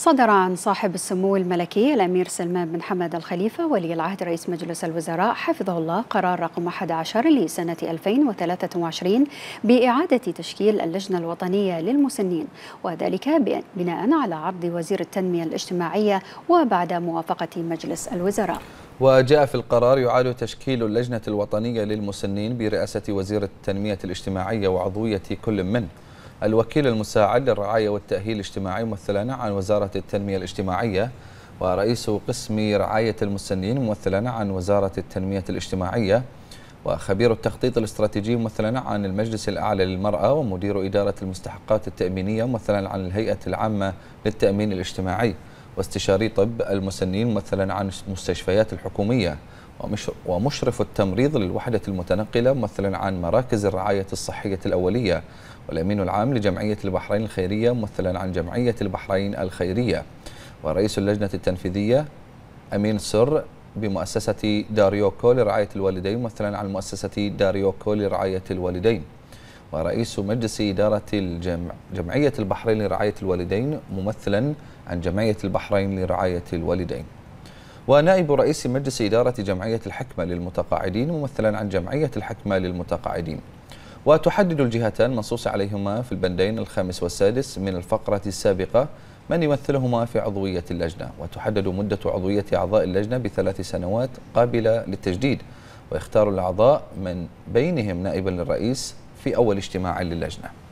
صدر عن صاحب السمو الملكي الأمير سلمان بن حمد الخليفة ولي العهد رئيس مجلس الوزراء حفظه الله قرار رقم 11 لسنة 2023 بإعادة تشكيل اللجنة الوطنية للمسنين وذلك بناء على عرض وزير التنمية الاجتماعية وبعد موافقة مجلس الوزراء وجاء في القرار يعاد تشكيل اللجنة الوطنية للمسنين برئاسة وزير التنمية الاجتماعية وعضوية كل منه الوكيل المساعد للرعاية والتأهيل الاجتماعي ممثلا عن وزارة التنمية الاجتماعية ورئيس قسم رعاية المسنين ممثلا عن وزارة التنمية الاجتماعية وخبير التخطيط الاستراتيجي ممثلا عن المجلس الأعلى للمرأة ومدير إدارة المستحقات التأمينية ممثلا عن الهيئة العامة للتأمين الاجتماعي واستشاري طب المسنين ممثلا عن المستشفيات الحكومية ومشرف التمريض للوحدة المتنقلة ممثلا عن مراكز الرعاية الصحية الأولية والأمين العام لجمعية البحرين الخيرية ممثلا عن جمعية البحرين الخيرية ورئيس اللجنة التنفيذية أمين سر بمؤسسة داريوكو لرعاية الوالدين ممثلا عن مؤسسة داريوكو لرعاية الوالدين ورئيس مجلس إدارة الجمع جمعية البحرين لرعاية الوالدين ممثلا عن جمعية البحرين لرعاية الوالدين ونائب رئيس مجلس إدارة جمعية الحكمة للمتقاعدين ممثلا عن جمعية الحكمة للمتقاعدين وتحدد الجهتان منصوص عليهما في البندين الخامس والسادس من الفقرة السابقة من يمثلهما في عضوية اللجنة وتحدد مدة عضوية أعضاء اللجنة بثلاث سنوات قابلة للتجديد ويختار الأعضاء من بينهم نائبا للرئيس في أول اجتماع للجنة